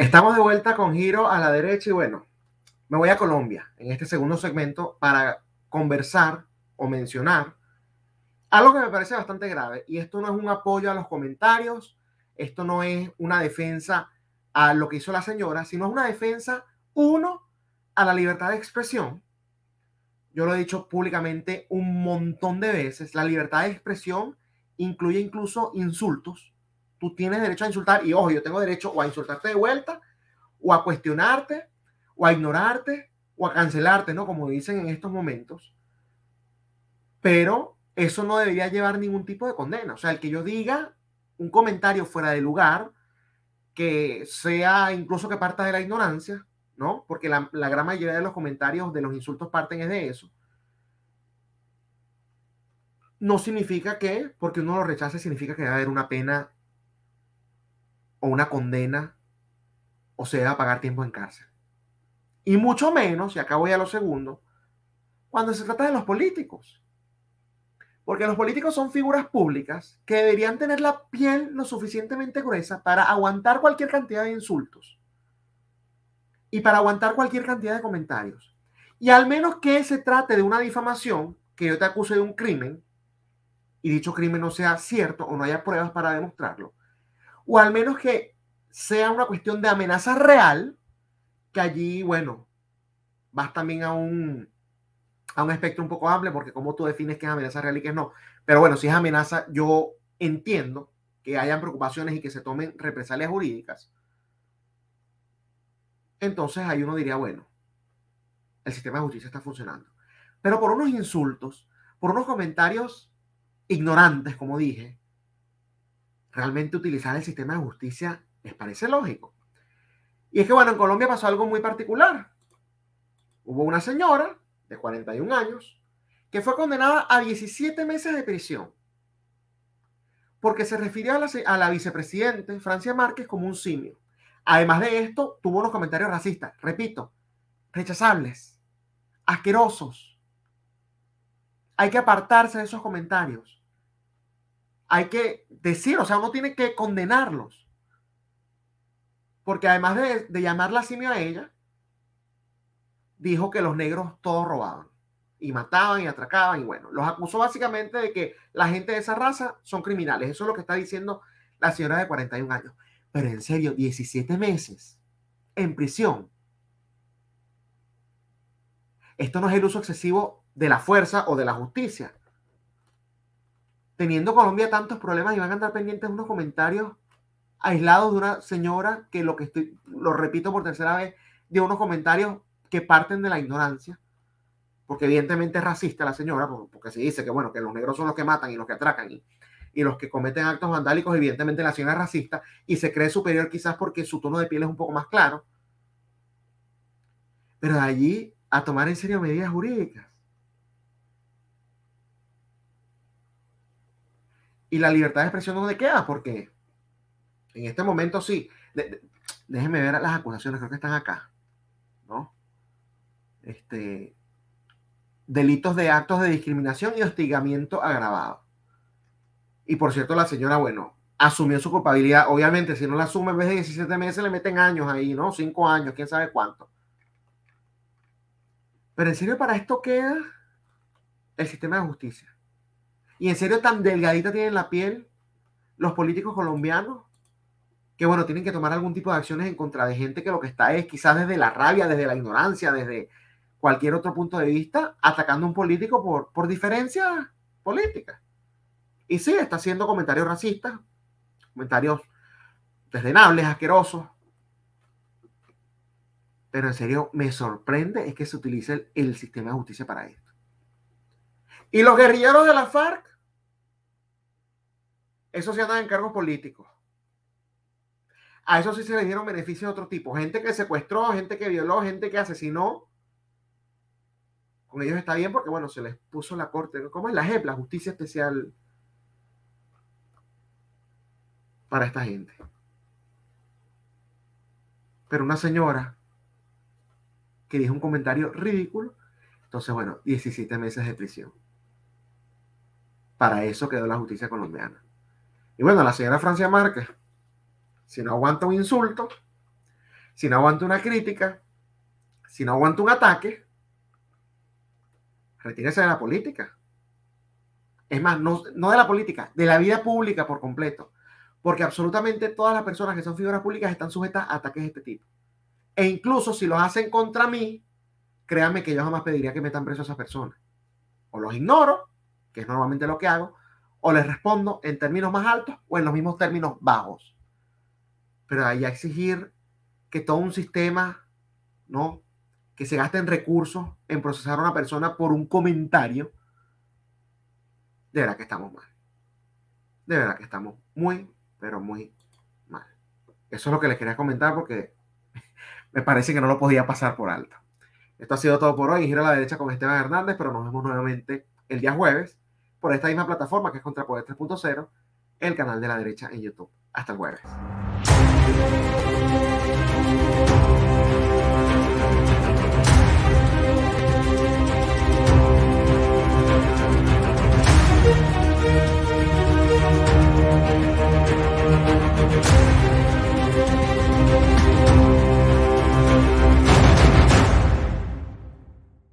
Estamos de vuelta con giro a la derecha y bueno, me voy a Colombia en este segundo segmento para conversar o mencionar algo que me parece bastante grave y esto no es un apoyo a los comentarios, esto no es una defensa a lo que hizo la señora, sino es una defensa, uno, a la libertad de expresión. Yo lo he dicho públicamente un montón de veces, la libertad de expresión incluye incluso insultos tú tienes derecho a insultar y ojo, yo tengo derecho o a insultarte de vuelta, o a cuestionarte, o a ignorarte, o a cancelarte, ¿no? Como dicen en estos momentos. Pero eso no debería llevar ningún tipo de condena. O sea, el que yo diga un comentario fuera de lugar, que sea incluso que parta de la ignorancia, ¿no? Porque la, la gran mayoría de los comentarios, de los insultos parten es de eso no significa que, porque uno lo rechace, significa que va a haber una pena o una condena o se debe pagar tiempo en cárcel. Y mucho menos, y acá ya a lo segundo, cuando se trata de los políticos. Porque los políticos son figuras públicas que deberían tener la piel lo suficientemente gruesa para aguantar cualquier cantidad de insultos y para aguantar cualquier cantidad de comentarios. Y al menos que se trate de una difamación, que yo te acuse de un crimen, y dicho crimen no sea cierto o no haya pruebas para demostrarlo, o al menos que sea una cuestión de amenaza real, que allí, bueno, vas también a un, a un espectro un poco amplio, porque cómo tú defines qué es amenaza real y qué no. Pero bueno, si es amenaza, yo entiendo que hayan preocupaciones y que se tomen represalias jurídicas. Entonces ahí uno diría, bueno, el sistema de justicia está funcionando. Pero por unos insultos, por unos comentarios ignorantes, como dije, realmente utilizar el sistema de justicia les parece lógico. Y es que, bueno, en Colombia pasó algo muy particular. Hubo una señora de 41 años que fue condenada a 17 meses de prisión porque se refirió a la, a la vicepresidente Francia Márquez como un simio. Además de esto, tuvo unos comentarios racistas, repito, rechazables, asquerosos. Hay que apartarse de esos comentarios hay que decir, o sea, uno tiene que condenarlos. Porque además de, llamar llamarla simio a ella, dijo que los negros todos robaban y mataban y atracaban y bueno, los acusó básicamente de que la gente de esa raza son criminales. Eso es lo que está diciendo la señora de 41 años. Pero en serio, 17 meses en prisión. Esto no es el uso excesivo de la fuerza o de la justicia teniendo Colombia tantos problemas y van a andar pendientes unos comentarios aislados de una señora que lo que estoy, lo repito por tercera vez, dio unos comentarios que parten de la ignorancia, porque evidentemente es racista la señora, porque se dice que bueno, que los negros son los que matan y los que atracan y, y los que cometen actos vandálicos, evidentemente la señora es racista y se cree superior quizás porque su tono de piel es un poco más claro. Pero de allí a tomar en serio medidas jurídicas. ¿Y la libertad de expresión dónde queda? Porque en este momento sí. déjenme ver las acusaciones, creo que están acá. Este, delitos de actos de discriminación y hostigamiento agravado. Y por cierto, la señora, bueno, asumió su culpabilidad. Obviamente, si no la asume en vez de 17 meses, le meten años ahí, ¿no? Cinco años, quién sabe cuánto. Pero en serio, para esto queda el sistema de justicia. Y en serio, tan delgadita tienen la piel los políticos colombianos que, bueno, tienen que tomar algún tipo de acciones en contra de gente que lo que está es quizás desde la rabia, desde la ignorancia, desde cualquier otro punto de vista, atacando a un político por, por diferencias políticas. Y sí, está haciendo comentarios racistas, comentarios desdenables, asquerosos. Pero en serio, me sorprende es que se utilice el sistema de justicia para esto. Y los guerrilleros de la FARC eso se andan en cargos políticos. A eso sí se le dieron beneficios de otro tipo. Gente que secuestró, gente que violó, gente que asesinó. Con ellos está bien porque, bueno, se les puso la corte. ¿Cómo es la JEP? La justicia especial para esta gente. Pero una señora que dijo un comentario ridículo, entonces, bueno, 17 meses de prisión. Para eso quedó la justicia colombiana. Y bueno, la señora Francia Márquez, si no aguanta un insulto, si no aguanta una crítica, si no aguanta un ataque, retírese de la política. Es más, no, no de la política, de la vida pública por completo. Porque absolutamente todas las personas que son figuras públicas están sujetas a ataques de este tipo. E incluso si los hacen contra mí, créanme que yo jamás pediría que metan preso a esas personas. O los ignoro, que es normalmente lo que hago, o les respondo en términos más altos o en los mismos términos bajos. Pero ahí a exigir que todo un sistema, ¿no? Que se gasten recursos en procesar a una persona por un comentario, de verdad que estamos mal. De verdad que estamos muy, pero muy mal. Eso es lo que les quería comentar porque me parece que no lo podía pasar por alto. Esto ha sido todo por hoy. Gira a la derecha con Esteban Hernández, pero nos vemos nuevamente el día jueves por esta misma plataforma que es Contrapoder 3.0, el canal de la derecha en YouTube. Hasta el jueves.